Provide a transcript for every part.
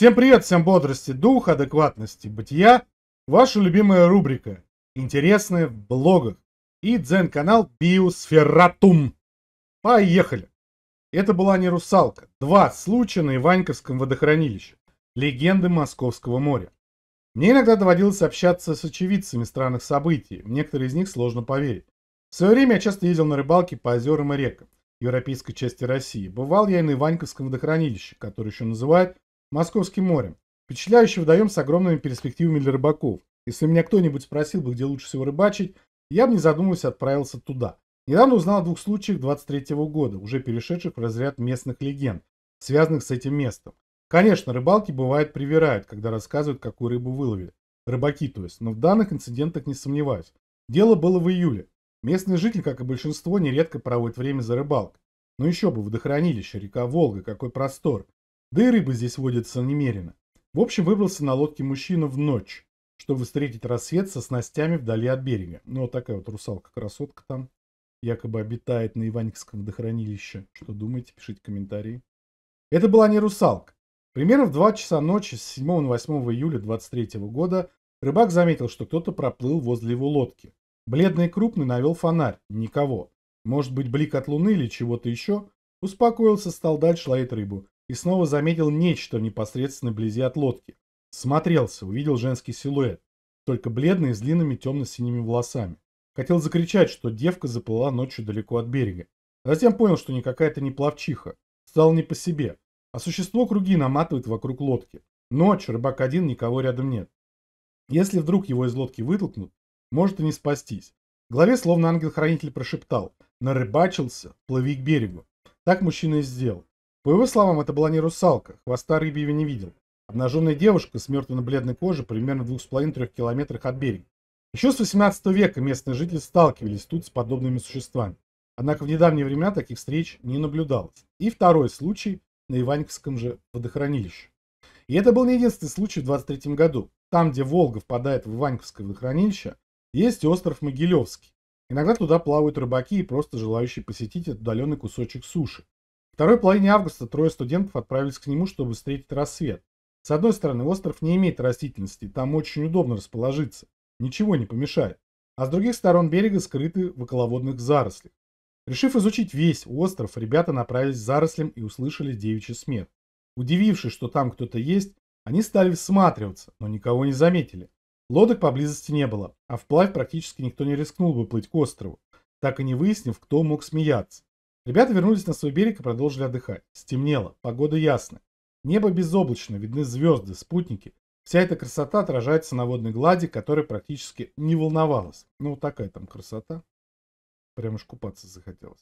Всем привет, всем бодрости, духа, адекватности, бытия. Ваша любимая рубрика «Интересные в блогах» и дзен-канал «Биосфератум». Поехали! Это была не русалка. Два случая на Иваньковском водохранилище. Легенды Московского моря. Мне иногда доводилось общаться с очевидцами странных событий. В некоторые из них сложно поверить. В свое время я часто ездил на рыбалке по озерам и рекам европейской части России. Бывал я и на Иваньковском водохранилище, которое еще называют Московским морем. Впечатляющий водоем с огромными перспективами для рыбаков. Если меня кто-нибудь спросил бы, где лучше всего рыбачить, я бы не задумываясь отправился туда. Недавно узнал о двух случаях 23 -го года, уже перешедших в разряд местных легенд, связанных с этим местом. Конечно, рыбалки бывает привирают, когда рассказывают, какую рыбу выловили. Рыбаки, то есть. Но в данных инцидентах не сомневаюсь. Дело было в июле. Местные жители, как и большинство, нередко проводят время за рыбалкой. Но еще бы, водохранилище, река Волга, какой простор. Да и рыбы здесь водятся немерено. В общем, выбрался на лодке мужчина в ночь, чтобы встретить рассвет со снастями вдали от берега. Ну, вот такая вот русалка-красотка там якобы обитает на Иваньковском водохранилище. Что думаете? Пишите комментарии. Это была не русалка. Примерно в 2 часа ночи с 7 на 8 июля 23 года рыбак заметил, что кто-то проплыл возле его лодки. Бледный и крупный навел фонарь. Никого. Может быть, блик от луны или чего-то еще? Успокоился, стал дальше ловить рыбу и снова заметил нечто непосредственно вблизи от лодки. Смотрелся, увидел женский силуэт, только бледный, с длинными темно-синими волосами. Хотел закричать, что девка заплыла ночью далеко от берега. А затем понял, что никакая это не плавчиха. Стал не по себе. А существо круги наматывает вокруг лодки. Ночь, рыбак один, никого рядом нет. Если вдруг его из лодки вытолкнут, может и не спастись. В голове словно ангел-хранитель прошептал «Нарыбачился, плыви к берегу». Так мужчина и сделал. По его словам, это была не русалка, хвоста рыбьего не видел. Обнаженная девушка с мертвенно-бледной кожей примерно в 2,5-3 километрах от берега. Еще с 18 века местные жители сталкивались тут с подобными существами. Однако в недавние времена таких встреч не наблюдалось. И второй случай на Иваньковском же водохранилище. И это был не единственный случай в 23 году. Там, где Волга впадает в Иваньковское водохранилище, есть остров Могилевский. Иногда туда плавают рыбаки и просто желающие посетить отдаленный кусочек суши второй половине августа трое студентов отправились к нему, чтобы встретить рассвет. С одной стороны, остров не имеет растительности, там очень удобно расположиться, ничего не помешает, а с других сторон берега скрыты в околоводных зарослях. Решив изучить весь остров, ребята направились к зарослям и услышали девичий смех. Удивившись, что там кто-то есть, они стали всматриваться, но никого не заметили. Лодок поблизости не было, а вплавь практически никто не рискнул бы плыть к острову, так и не выяснив, кто мог смеяться. Ребята вернулись на свой берег и продолжили отдыхать. Стемнело, погода ясная. Небо безоблачно, видны звезды, спутники. Вся эта красота отражается на водной глади, которая практически не волновалась. Ну, такая там красота. Прямо уж купаться захотелось.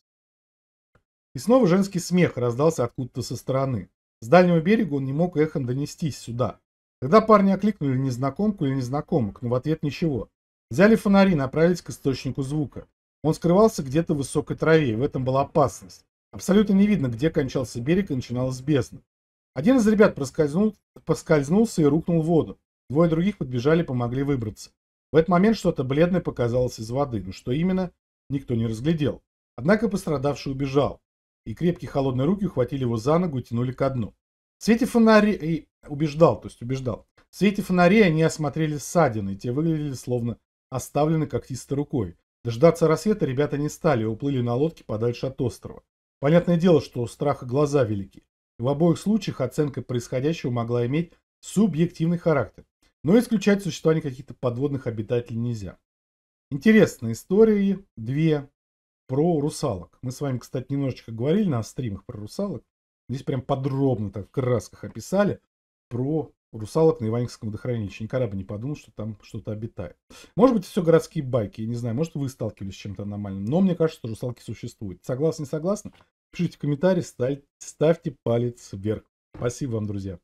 И снова женский смех раздался откуда-то со стороны. С дальнего берега он не мог эхом донестись сюда. Когда парни окликнули незнакомку или незнакомок, но в ответ ничего. Взяли фонари и направились к источнику звука. Он скрывался где-то в высокой траве, и в этом была опасность. Абсолютно не видно, где кончался берег и начиналась бездна. Один из ребят проскользнул, поскользнулся и рухнул в воду. Двое других подбежали, помогли выбраться. В этот момент что-то бледное показалось из воды, но что именно, никто не разглядел. Однако пострадавший убежал, и крепкие холодные руки ухватили его за ногу и тянули ко дну. В свете фонарей... Убеждал, то есть убеждал. В свете фонарей они осмотрели ссадины, и те выглядели словно оставлены когтистой рукой. Дождаться рассвета ребята не стали, уплыли на лодке подальше от острова. Понятное дело, что у страха глаза велики. В обоих случаях оценка происходящего могла иметь субъективный характер, но исключать существование каких-то подводных обитателей нельзя. Интересные истории две про русалок. Мы с вами, кстати, немножечко говорили на стримах про русалок. Здесь прям подробно так в красках описали про русалок на Иванинском водохранилище. Никогда бы не подумал, что там что-то обитает. Может быть, все городские байки, я не знаю, может, вы сталкивались с чем-то аномальным, но мне кажется, что русалки существуют. Согласны, не согласны? Пишите комментарии, ставьте палец вверх. Спасибо вам, друзья.